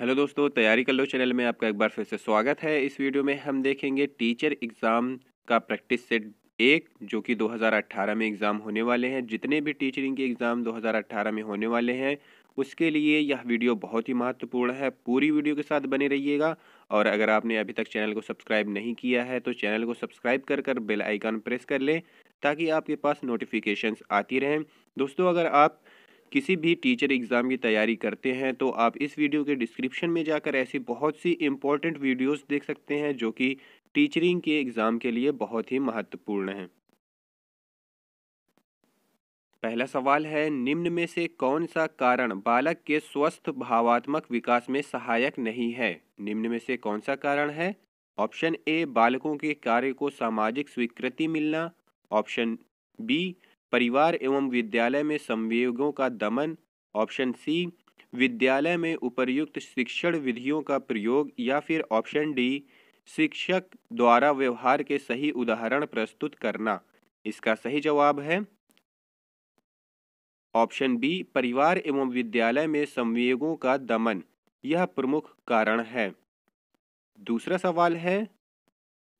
hello दोस्तों तैयारी कर लो चैनल में आपका एक बार फिर से स्वागत है इस वीडियो में हम देखेंगे टीचर एग्ज़ाम का प्रैक्टिस सेट एक जो कि 2018 में एग्ज़ाम होने वाले हैं जितने भी टीचरिंग के एग्ज़ाम 2018 में होने वाले हैं उसके लिए यह वीडियो बहुत ही महत्वपूर्ण है पूरी वीडियो के साथ बने रहिएगा और अगर आपने अभी तक चैनल को सब्सक्राइब नहीं किया है तो चैनल को सब्सक्राइब कर कर बेल आइकन प्रेस कर लें ताकि आपके पास नोटिफिकेशंस आती रहें दोस्तों अगर आप किसी भी टीचर एग्ज़ाम की तैयारी करते हैं तो आप इस वीडियो के डिस्क्रिप्शन में जाकर ऐसी बहुत सी इम्पॉर्टेंट वीडियोस देख सकते हैं जो कि टीचरिंग के एग्ज़ाम के लिए बहुत ही महत्वपूर्ण हैं पहला सवाल है निम्न में से कौन सा कारण बालक के स्वस्थ भावात्मक विकास में सहायक नहीं है निम्न में से कौन सा कारण है ऑप्शन ए बालकों के कार्य को सामाजिक स्वीकृति मिलना ऑप्शन बी परिवार एवं विद्यालय में संवेगों का दमन ऑप्शन सी विद्यालय में उपर्युक्त शिक्षण विधियों का प्रयोग या फिर ऑप्शन डी शिक्षक द्वारा व्यवहार के सही उदाहरण प्रस्तुत करना इसका सही जवाब है ऑप्शन बी परिवार एवं विद्यालय में संवेगों का दमन यह प्रमुख कारण है दूसरा सवाल है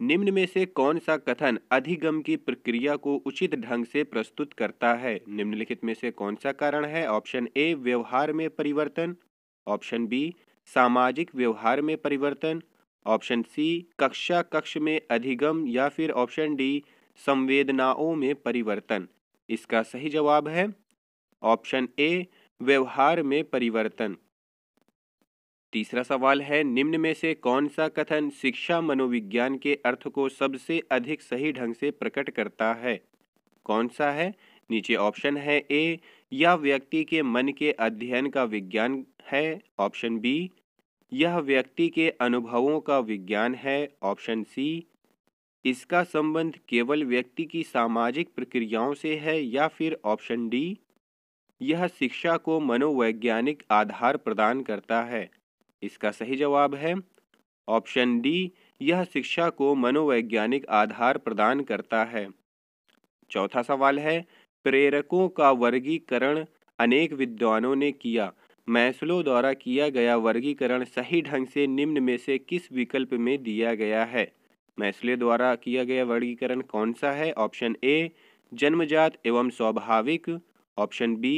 निम्न में से कौन सा कथन अधिगम की प्रक्रिया को उचित ढंग से प्रस्तुत करता है निम्नलिखित में से कौन सा कारण है ऑप्शन ए व्यवहार में परिवर्तन ऑप्शन बी सामाजिक व्यवहार में परिवर्तन ऑप्शन सी कक्षा कक्ष में अधिगम या फिर ऑप्शन डी संवेदनाओं में परिवर्तन इसका सही जवाब है ऑप्शन ए व्यवहार में परिवर्तन तीसरा सवाल है निम्न में से कौन सा कथन शिक्षा मनोविज्ञान के अर्थ को सबसे अधिक सही ढंग से प्रकट करता है कौन सा है नीचे ऑप्शन है ए यह व्यक्ति के मन के अध्ययन का विज्ञान है ऑप्शन बी यह व्यक्ति के अनुभवों का विज्ञान है ऑप्शन सी इसका संबंध केवल व्यक्ति की सामाजिक प्रक्रियाओं से है या फिर ऑप्शन डी यह शिक्षा को मनोवैज्ञानिक आधार प्रदान करता है इसका सही जवाब है ऑप्शन डी यह शिक्षा को मनोवैज्ञानिक आधार प्रदान करता है चौथा सवाल है प्रेरकों का वर्गीकरण अनेक विद्वानों ने किया मैसलो द्वारा किया गया वर्गीकरण सही ढंग से निम्न में से किस विकल्प में दिया गया है मैसले द्वारा किया गया वर्गीकरण कौन सा है ऑप्शन ए जन्मजात एवं स्वाभाविक ऑप्शन बी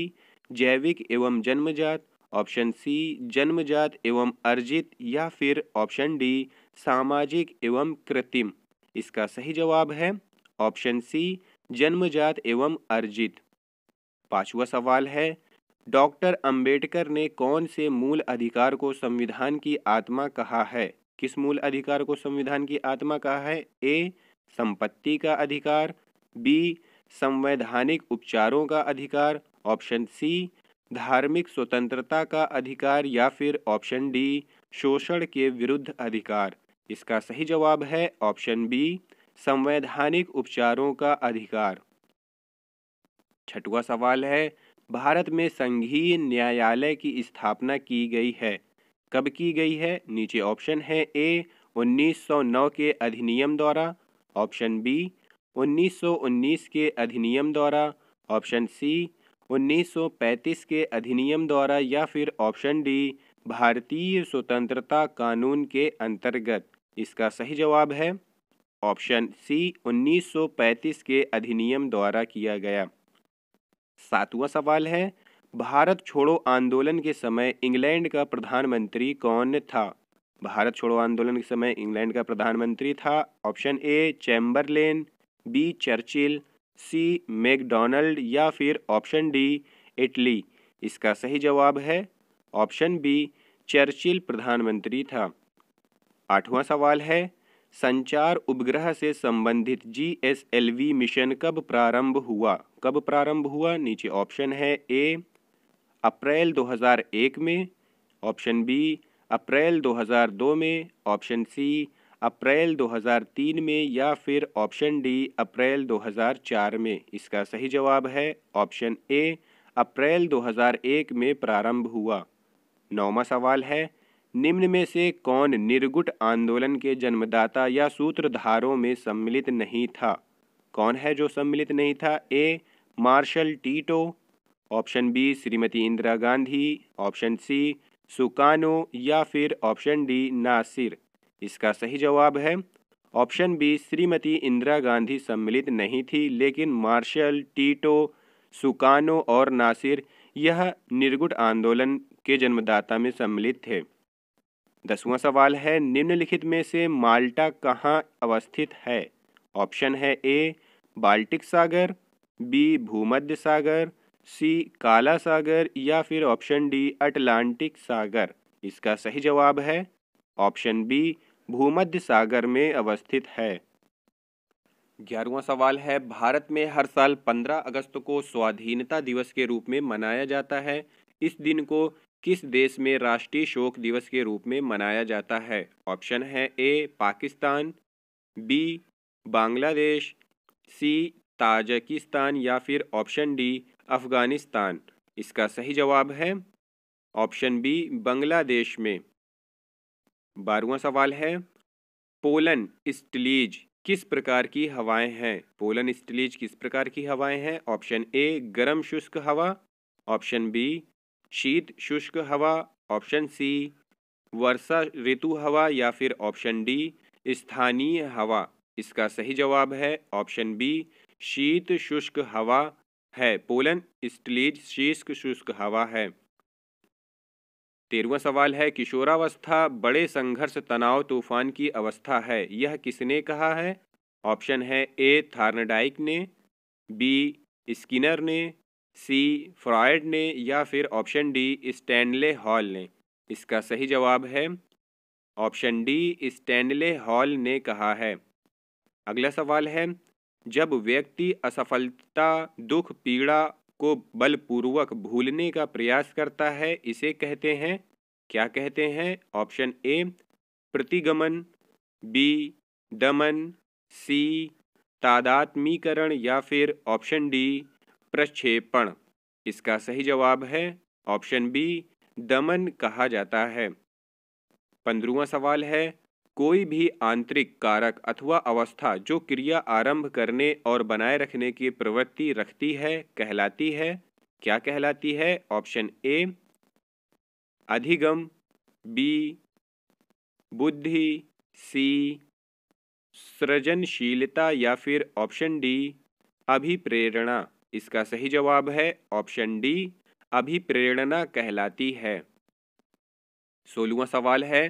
जैविक एवं जन्मजात ऑप्शन सी जन्मजात एवं अर्जित या फिर ऑप्शन डी सामाजिक एवं कृत्रिम इसका सही जवाब है ऑप्शन सी जन्मजात एवं अर्जित पांचवा सवाल है डॉक्टर अंबेडकर ने कौन से मूल अधिकार को संविधान की आत्मा कहा है किस मूल अधिकार को संविधान की आत्मा कहा है ए संपत्ति का अधिकार बी संवैधानिक उपचारों का अधिकार ऑप्शन सी धार्मिक स्वतंत्रता का अधिकार या फिर ऑप्शन डी शोषण के विरुद्ध अधिकार इसका सही जवाब है ऑप्शन बी संवैधानिक उपचारों का अधिकार छठवा सवाल है भारत में संघीय न्यायालय की स्थापना की गई है कब की गई है नीचे ऑप्शन है ए 1909 के अधिनियम द्वारा ऑप्शन बी 1919 के अधिनियम द्वारा ऑप्शन सी 1935 के अधिनियम द्वारा या फिर ऑप्शन डी भारतीय स्वतंत्रता कानून के अंतर्गत इसका सही जवाब है ऑप्शन सी 1935 के अधिनियम द्वारा किया गया सातवां सवाल है भारत छोड़ो आंदोलन के समय इंग्लैंड का प्रधानमंत्री कौन था भारत छोड़ो आंदोलन के समय इंग्लैंड का प्रधानमंत्री था option A Chamberlain B Churchill C MacDonald या फिर ऑप्शन डी इटली इसका सही जवाब है ऑप्शन बी चर्चिल प्रधानमंत्री था आठवां सवाल है संचार उपग्रह से संबंधित G S L V mission कब प्रारंभ हुआ कब प्रारंभ हुआ नीचे ऑप्शन है ए अप्रैल 2001 में ऑप्शन बी अप्रैल 2002 में ऑप्शन सी अप्रैल 2003 में या फिर ऑप्शन डी अप्रैल 2004 में इसका सही जवाब है ऑप्शन ए अप्रैल 2001 में प्रारंभ हुआ नौवा सवाल है निम्न में से कौन निर्गुट आंदोलन के जन्मदाता या सूत्रधारों में सम्मिलित नहीं था कौन है जो सम्मिलित नहीं था A Marshal Tito option B Shrimati Indira Gandhi option C Sukarno या फिर ऑप्शन डी नासिर इसका सही जवाब है ऑप्शन बी श्रीमती इंदिरा गांधी सम्मिलित नहीं थी लेकिन मार्शल टीटो सुकानो और नासिर यह निर्गुट आंदोलन के जन्मदाता में सम्मिलित थे दसवां सवाल है निम्नलिखित में से माल्टा कहाँ अवस्थित है ऑप्शन है ए बाल्टिक सागर बी भूमध्य सागर सी काला सागर या फिर ऑप्शन डी अटलांटिक सागर इसका सही जवाब है ऑप्शन बी भूमध्य सागर में अवस्थित है ग्यारहवा सवाल है भारत में हर साल 15 अगस्त को स्वाधीनता दिवस के रूप में मनाया जाता है इस दिन को किस देश में राष्ट्रीय शोक दिवस के रूप में मनाया जाता है ऑप्शन है A Pakistan B Bangladesh C Tajikistan या फिर ऑप्शन डी अफगानिस्तान इसका सही जवाब है ऑप्शन बी बांग्लादेश में बारहवा सवाल है पोलन स्टलीज किस प्रकार की हवाएं हैं पोलन स्टलीज किस प्रकार की हवाएं हैं ऑप्शन ए गर्म शुष्क हवा ऑप्शन बी शीत शुष्क हवा ऑप्शन सी वर्षा ऋतु हवा या फिर ऑप्शन डी स्थानीय हवा इसका सही जवाब है ऑप्शन बी शीत शुष्क हवा है पोलन स्टलीज शीत शुष्क हवा है तेरवा सवाल है किशोरावस्था बड़े संघर्ष तनाव तूफान की अवस्था है यह किसने कहा है ऑप्शन है ए थार्नडाइक ने बी स्किनर ने सी फ्रॉयड ने या फिर ऑप्शन डी स्टैंडले हॉल ने इसका सही जवाब है ऑप्शन डी स्टैंडले हॉल ने कहा है अगला सवाल है जब व्यक्ति असफलता दुख पीड़ा को बलपूर्वक भूलने का प्रयास करता है इसे कहते हैं क्या कहते हैं ऑप्शन ए प्रतिगमन बी दमन सी तादात्मीकरण या फिर ऑप्शन डी प्रक्षेपण इसका सही जवाब है ऑप्शन बी दमन कहा जाता है पंद्रवा सवाल है कोई भी आंतरिक कारक अथवा अवस्था जो क्रिया आरंभ करने और बनाए रखने की प्रवृत्ति रखती है कहलाती है क्या कहलाती है ऑप्शन ए अधिगम बी बुद्धि सी सृजनशीलता या फिर ऑप्शन डी अभिप्रेरणा इसका सही जवाब है ऑप्शन डी अभिप्रेरणा कहलाती है सोलवा सवाल है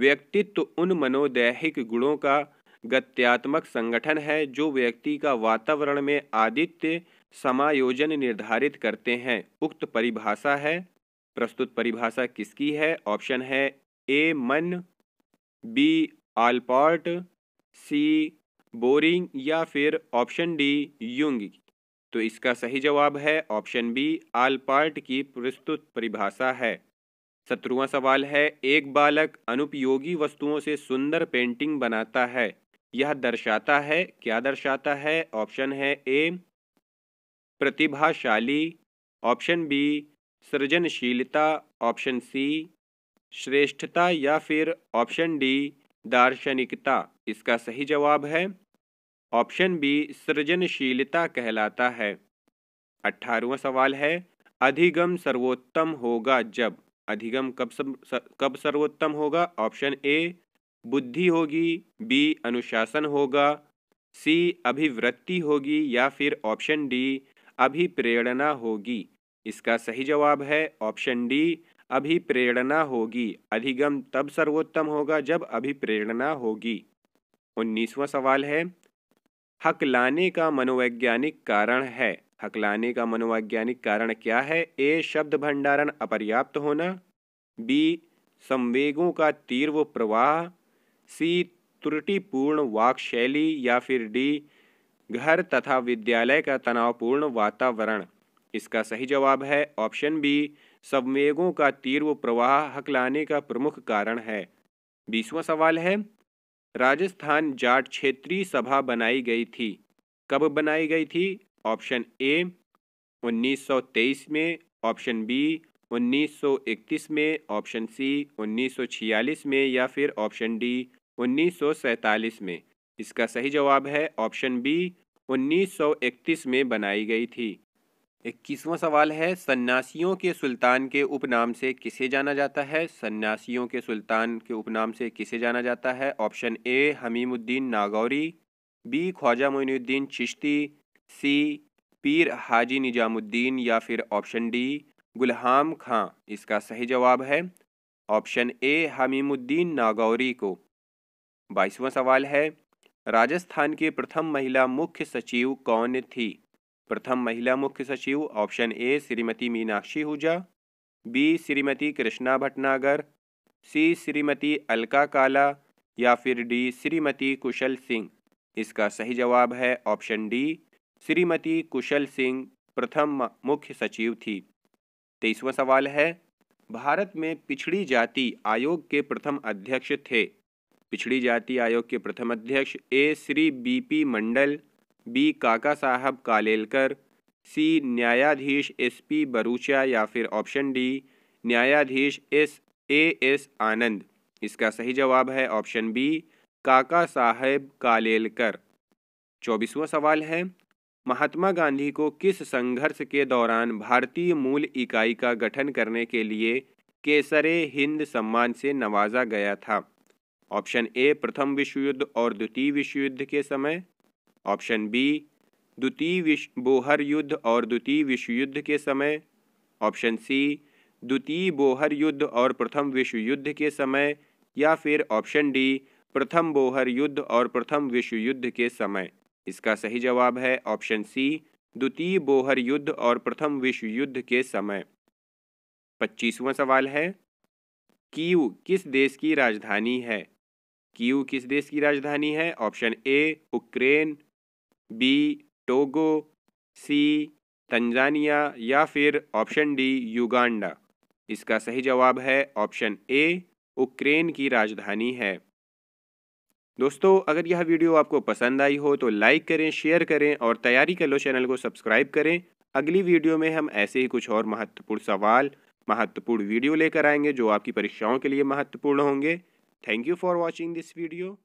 व्यक्तित्व उन मनोदैहिक गुणों का गत्यात्मक संगठन है जो व्यक्ति का वातावरण में आदित्य समायोजन निर्धारित करते हैं उक्त परिभाषा है प्रस्तुत परिभाषा किसकी है ऑप्शन है ए मन बी आलपॉर्ट सी बोरिंग या फिर ऑप्शन डी युंग तो इसका सही जवाब है ऑप्शन बी आलपार्ट की प्रस्तुत परिभाषा है सत्रवा सवाल है एक बालक अनुपयोगी वस्तुओं से सुंदर पेंटिंग बनाता है यह दर्शाता है क्या दर्शाता है ऑप्शन है ए प्रतिभाशाली ऑप्शन बी सृजनशीलता ऑप्शन सी श्रेष्ठता या फिर ऑप्शन डी दार्शनिकता इसका सही जवाब है ऑप्शन बी सृजनशीलता कहलाता है अठारवा सवाल है अधिगम सर्वोत्तम होगा जब अधिगम कब सब कब सर्वोत्तम होगा ऑप्शन ए बुद्धि होगी बी अनुशासन होगा सी अभिवृत्ति होगी या फिर ऑप्शन डी अभिप्रेरणा होगी इसका सही जवाब है ऑप्शन डी अभिप्रेरणा होगी अधिगम तब सर्वोत्तम होगा जब अभिप्रेरणा होगी उन्नीसवा सवाल है हक लाने का मनोवैज्ञानिक कारण है हकलाने का मनोवैज्ञानिक कारण क्या है ए शब्द भंडारण अपर्याप्त होना बी संवेगों का तीव्र प्रवाह सी त्रुटिपूर्ण वाक शैली या फिर डी घर तथा विद्यालय का तनावपूर्ण वातावरण इसका सही जवाब है ऑप्शन बी संवेगों का तीव्र प्रवाह हकलाने का प्रमुख कारण है बीसवा सवाल है राजस्थान जाट क्षेत्रीय सभा बनाई गई थी कब बनाई गई थी ऑप्शन ए 1923 में ऑप्शन बी 1931 में ऑप्शन सी 1946 में या फिर ऑप्शन डी 1947 में इसका सही जवाब है ऑप्शन बी 1931 में बनाई गई थी इक्कीसवां सवाल है सन्यासियों के सुल्तान के उपनाम से किसे जाना जाता है सन्यासियों के सुल्तान के उपनाम से किसे जाना जाता है option A Hamimuddin Nagauri B Khwaja Moinuddin Chishti C Pir Haji Nizamuddin या फिर ऑप्शन डी गुलहाम खां इसका सही जवाब है ऑप्शन ए हमीमुद्दीन नागौरी को बाईसवां सवाल है राजस्थान की प्रथम महिला मुख्य सचिव कौन थी प्रथम महिला मुख्य सचिव option A Shrimati Meenakshi Hooja B Shrimati Krishna Bhatnagar C Shrimati Alka Kala या फिर डी श्रीमती कुशल सिंह इसका सही जवाब है ऑप्शन डी श्रीमती कुशल सिंह प्रथम मुख्य सचिव थी तेईसवा सवाल है भारत में पिछड़ी जाति आयोग के प्रथम अध्यक्ष थे पिछड़ी जाति आयोग के प्रथम अध्यक्ष A Shri B P Mandal B Kaka Sahab Kalelkar सी न्यायाधीश एस पी बरूचा या फिर ऑप्शन डी न्यायाधीश एस ए एस आनंद इसका सही जवाब है ऑप्शन बी काका साहेब कालेलकर चौबीसवां सवाल है महात्मा गांधी को किस संघर्ष के दौरान भारतीय मूल इकाई का गठन करने के लिए केसरे हिंद सम्मान से नवाजा गया था ऑप्शन ए प्रथम विश्व युद्ध और द्वितीय विश्व युद्ध के समय ऑप्शन बी द्वितीय विश्व बोहर युद्ध और द्वितीय विश्व युद्ध के समय ऑप्शन सी द्वितीय बोहर युद्ध और प्रथम विश्व युद्ध के समय या फिर ऑप्शन डी प्रथम बोहर युद्ध और प्रथम विश्व युद्ध के समय इसका सही जवाब है ऑप्शन सी द्वितीय बोहर युद्ध और प्रथम विश्व युद्ध के समय पच्चीसवां सवाल है कीव किस देश की राजधानी है कीव किस देश की राजधानी है option A Ukraine B Togo C Tanzania या फिर ऑप्शन डी युगांडा इसका सही जवाब है ऑप्शन ए उक्रेन की राजधानी है दोस्तों अगर यह वीडियो आपको पसंद आई हो तो लाइक करें शेयर करें और तैयारी कर लो चैनल को सब्सक्राइब करें अगली वीडियो में हम ऐसे ही कुछ और महत्वपूर्ण सवाल महत्वपूर्ण वीडियो लेकर आएंगे जो आपकी परीक्षाओं के लिए महत्वपूर्ण होंगे thank you for watching this video